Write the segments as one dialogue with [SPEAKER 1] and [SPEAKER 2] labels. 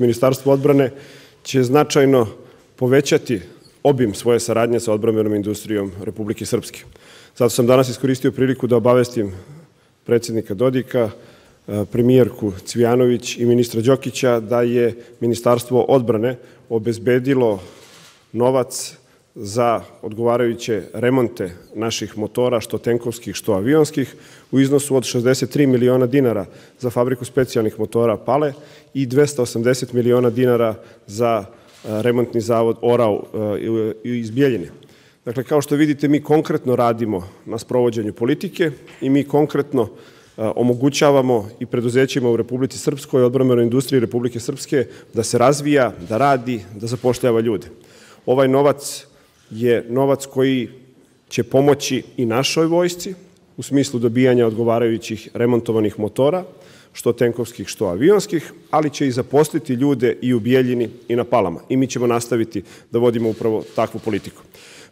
[SPEAKER 1] Ministarstvo odbrane će značajno povećati obim svoje saradnje sa odbrambenom industrijom Republike Srpske. Zato sam danas iskoristio priliku da obavestim predsednika Dodika, e, premijerku Cvijanović i ministra Đokića da je Ministarstvo odbrane obezbedilo novac za odgovarajuće remonte naših motora, što tenkovskih, što avionskih, u iznosu od 63 miliona dinara za fabriku specijalnih motora Pale i 280 miliona dinara za e, remontni zavod Orao e, iz Bijeljine. Dakle, kao što vidite, mi konkretno radimo na sprovođenju politike i mi konkretno e, omogućavamo i preduzećima u Republici Srpskoj, odbrambenoj industriji Republike Srpske, da se razvija, da radi, da zapošljava ljude. Ovaj novac je novac koji će pomoći i našoj vojsci u smislu dobijanja odgovarajućih remontovanih motora, što tenkovskih, što avionskih, ali će i zaposliti ljude i u Bijeljini i na Palama. I mi ćemo nastaviti da vodimo upravo takvu politiku.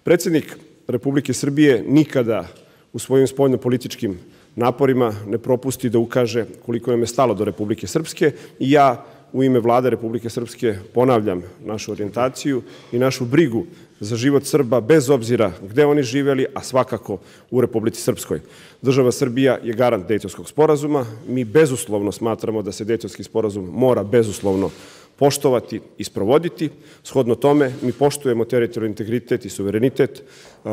[SPEAKER 1] Predsednik Republike Srbije nikada u svojim spoljno-političkim naporima ne propusti da ukaže koliko nam je stalo do Republike Srpske i ja u ime vlade Republike Srpske ponavljam našu orijentaciju i našu brigu za život Srba, bez obzira gde oni živeli, a svakako u Republici Srpskoj. Država Srbija je garant Dejtonskog sporazuma. Mi bezuslovno smatramo da se Dejtonski sporazum mora bezuslovno poštovati i sprovoditi. Shodno tome, mi poštujemo teritorijalni integritet i suverenitet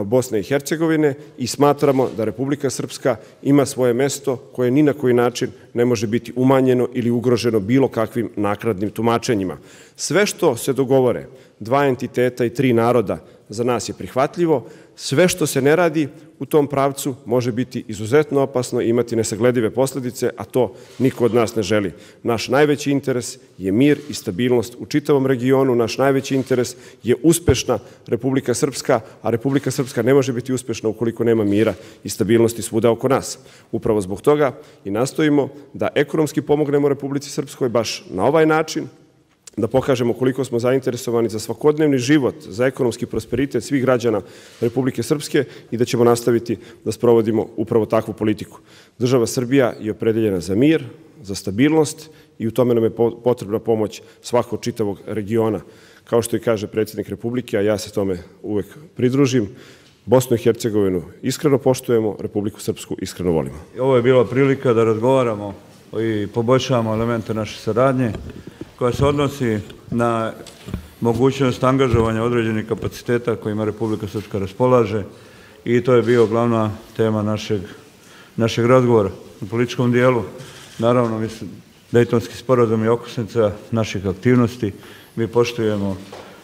[SPEAKER 1] Bosne i Hercegovine i smatramo da Republika Srpska ima svoje mesto koje ni na koji način ne može biti umanjeno ili ugroženo bilo kakvim nakradnim tumačenjima. Sve što se dogovore dva entiteta i tri naroda za nas je prihvatljivo, sve što se ne radi u tom pravcu može biti izuzetno opasno i imati nesagledive posledice, a to niko od nas ne želi. Naš najveći interes je mir i stabilnost u čitavom regionu, naš najveći interes je uspešna Republika Srpska, a Republika Srpska ne može biti uspešna ukoliko nema mira i stabilnosti svuda oko nas. Upravo zbog toga i nastojimo da ekonomski pomognemo Republici Srpskoj baš na ovaj način, da pokažemo koliko smo zainteresovani za svakodnevni život, za ekonomski prosperitet svih građana Republike Srpske i da ćemo nastaviti da sprovodimo upravo takvu politiku. Država Srbija je opredeljena za mir, za stabilnost i u tome nam je potrebna pomoć svakog čitavog regiona. Kao što i kaže predsednik Republike, a ja se tome uvek pridružim, Bosnu i Hercegovinu iskreno poštujemo, Republiku Srpsku iskreno volimo.
[SPEAKER 2] Ovo je bila prilika da razgovaramo i poboljšavamo elemente naše saradnje koja se odnosi na mogućnost angažovanja određenih kapaciteta kojima Republika Srpska raspolaže i to je bio glavna tema našeg, našeg razgovora u političkom dijelu. Naravno, mislim, Dejtonski sporazum je okusnica naših aktivnosti. Mi poštujemo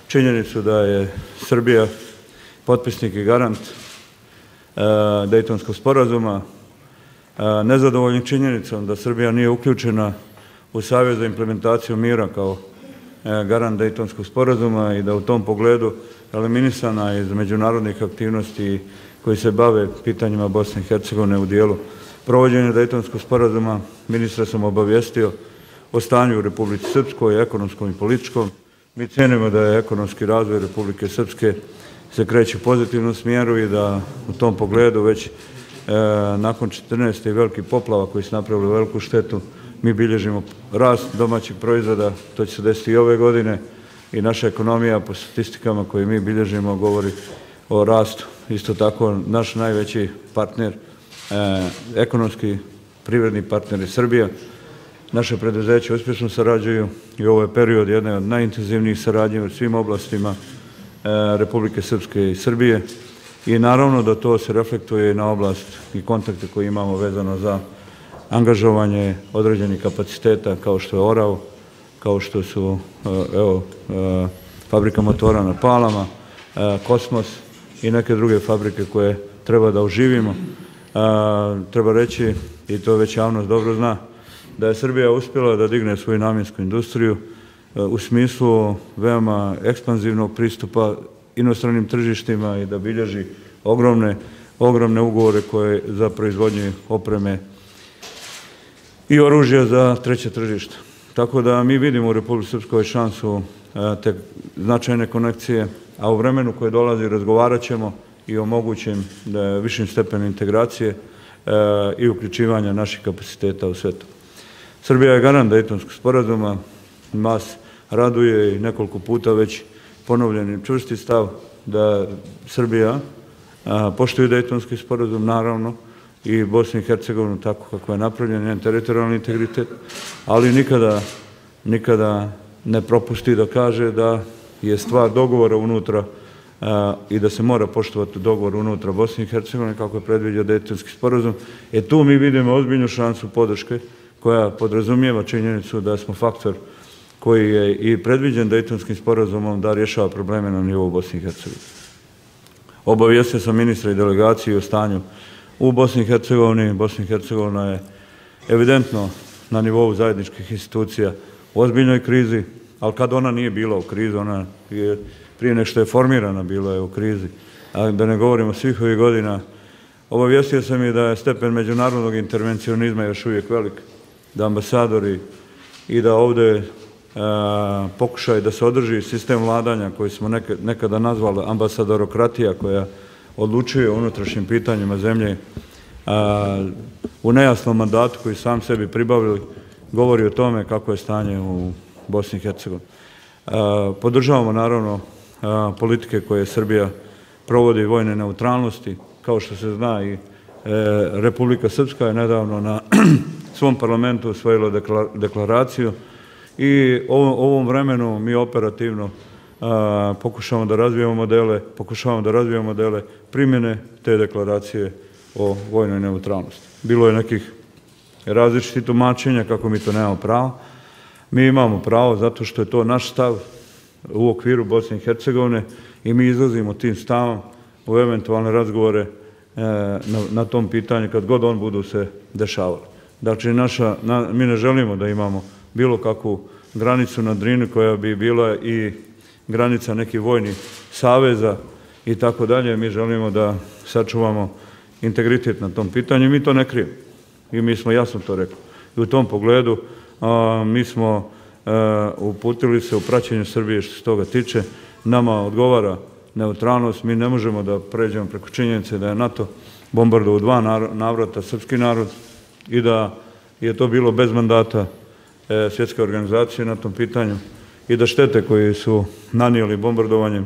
[SPEAKER 2] činjenicu da je Srbija potpisnik i garant uh, e, Dejtonskog sporazuma, uh, e, nezadovoljnim činjenicom da Srbija nije uključena u Savjet za implementaciju mira kao e, garant Dejtonskog sporazuma i da u tom pogledu eliminisana iz međunarodnih aktivnosti koji se bave pitanjima Bosne i Hercegovine u dijelu provođenja Dejtonskog sporazuma. Ministra sam obavijestio o stanju u Republici Srpskoj, ekonomskom i političkom. Mi cenimo da je ekonomski razvoj Republike Srpske se kreće u pozitivnom smjeru i da u tom pogledu već e, nakon 14. veliki poplava koji su napravili veliku štetu mi bilježimo rast domaćih proizvoda, to će se desiti i ove godine i naša ekonomija po statistikama koje mi bilježimo govori o rastu. Isto tako naš najveći partner, e, ekonomski privredni partner je Srbija. Naše preduzeće uspješno sarađuju i ovo je period jedne od najintenzivnijih saradnje u svim oblastima e, Republike Srpske i Srbije i naravno da to se reflektuje na oblast i kontakte koje imamo vezano za angažovanje određenih kapaciteta kao što je Orao, kao što su e, evo, e, fabrika motora na Palama, e, Kosmos i neke druge fabrike koje treba da oživimo. Treba reći, i to već javnost dobro zna, da je Srbija uspjela da digne svoju namjensku industriju u smislu veoma ekspanzivnog pristupa inostranim tržištima i da bilježi ogromne, ogromne ugovore koje za proizvodnje opreme i oružja za treće tržište. Tako da mi vidimo u Republike Srpskoj šansu e, te značajne konekcije, a u vremenu koje dolazi razgovarat ćemo i o mogućem e, višim stepenu integracije e, i uključivanja naših kapaciteta u svetu. Srbija je garant Dejtonskog sporazuma, mas raduje i nekoliko puta već ponovljeni čvrsti stav da Srbija poštuje Dejtonski sporazum, naravno, i Bosnu i Hercegovinu tako kako je napravljen njen teritorijalni integritet, ali nikada, nikada ne propusti da kaže da je stvar dogovora unutra eh, i da se mora poštovati dogovor unutra Bosne i Hercegovine kako je predviđa Dejtonski sporazum. E tu mi vidimo ozbiljnu šansu podrške koja podrazumijeva činjenicu da smo faktor koji je i predviđen Dejtonskim sporazumom da rješava probleme na nivou Bosne i Hercegovine. Obavijestio sam ministra i delegaciju o stanju u Bosni i Hercegovini. Bosna i Hercegovina je evidentno na nivou zajedničkih institucija u ozbiljnoj krizi, ali kad ona nije bila u krizi, ona je prije nešto je formirana bila je u krizi, a da ne govorimo svih ovih godina, obavijestio sam i da je stepen međunarodnog intervencionizma još uvijek velik, da ambasadori i da ovdje Uh, e, pokušaj da se održi sistem vladanja koji smo nekada nazvali ambasadorokratija koja odlučuje o unutrašnjim pitanjima zemlje a, u nejasnom mandatu koji sam sebi pribavili govori o tome kako je stanje u Bosni i Hercegovini. Podržavamo naravno politike koje Srbija provodi vojne neutralnosti. Kao što se zna i e, Republika Srpska je nedavno na svom parlamentu usvojila deklaraciju i u ovom vremenu mi operativno a, pokušavamo da razvijamo modele, pokušavamo da razvijamo modele primjene te deklaracije o vojnoj neutralnosti. Bilo je nekih različitih tumačenja kako mi to nemamo pravo. Mi imamo pravo zato što je to naš stav u okviru Bosne i Hercegovine i mi izlazimo tim stavom u eventualne razgovore e, na, na tom pitanju kad god on budu se dešavali. Dakle, naša, mi ne želimo da imamo bilo kakvu granicu na Drini koja bi bila i granica nekih vojnih saveza i tako dalje. Mi želimo da sačuvamo integritet na tom pitanju mi to ne krijemo. I mi smo jasno to rekli. I u tom pogledu mi smo e, uputili se u praćenje Srbije što se toga tiče. Nama odgovara neutralnost, mi ne možemo da pređemo preko činjenice da je NATO bombardovao dva navrata srpski narod i da je to bilo bez mandata e, svjetske organizacije na tom pitanju i da štete koje su nanijeli bombardovanjem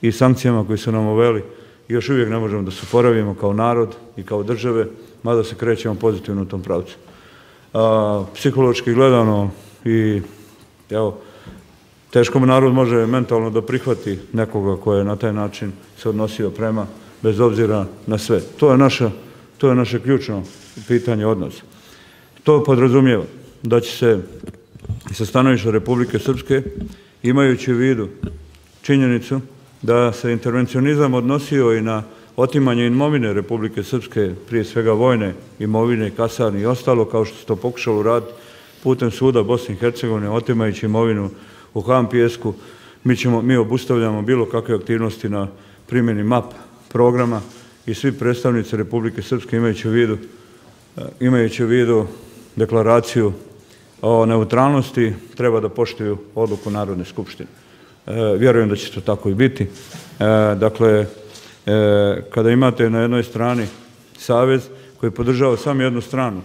[SPEAKER 2] i sankcijama koje su nam uveli, još uvijek ne možemo da se oporavimo kao narod i kao države, mada se krećemo pozitivno u tom pravcu. A, psihološki gledano i evo, teško narod može mentalno da prihvati nekoga ko je na taj način se odnosio prema, bez obzira na sve. To je, naša, to je naše ključno pitanje odnosa. To podrazumijeva da će se i da sa stanovišta Republike Srpske, imajući u vidu činjenicu da se intervencionizam odnosio i na otimanje imovine Republike Srpske, prije svega vojne imovine, kasarni i ostalo, kao što se to pokušalo raditi putem suda Bosne i Hercegovine, otimajući imovinu u Hampijesku, mi, ćemo, mi obustavljamo bilo kakve aktivnosti na primjeni MAP programa i svi predstavnici Republike Srpske imajući u vidu, imajući u vidu deklaraciju o neutralnosti treba da poštuju odluku Narodne skupštine. E, vjerujem da će to tako i biti. E, dakle, e, kada imate na jednoj strani savez koji podržava samo jednu stranu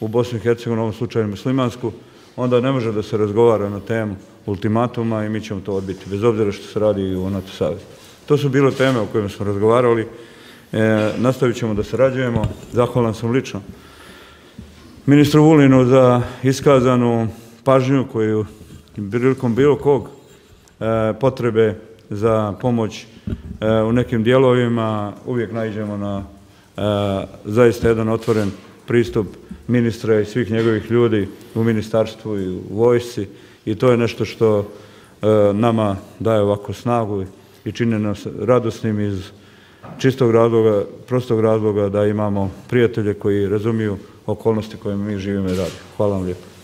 [SPEAKER 2] u Bosni i Hercegovini, u ovom slučaju muslimansku, onda ne može da se razgovara na temu ultimatuma i mi ćemo to odbiti, bez obzira što se radi i o NATO savezu. To su bile teme o kojima smo razgovarali. E, nastavit ćemo da sarađujemo. Zahvalan sam lično ministru Vulinu za iskazanu pažnju koju prilikom bilo kog e, potrebe za pomoć e, u nekim dijelovima uvijek najđemo na e, zaista jedan otvoren pristup ministra i svih njegovih ljudi u ministarstvu i u vojsci i to je nešto što nama daje ovako snagu i čine nas radosnim iz čistog razloga, prostog razloga da imamo prijatelje koji razumiju okolnosti kojima mi živimo i radimo. Hvala vam lijepo.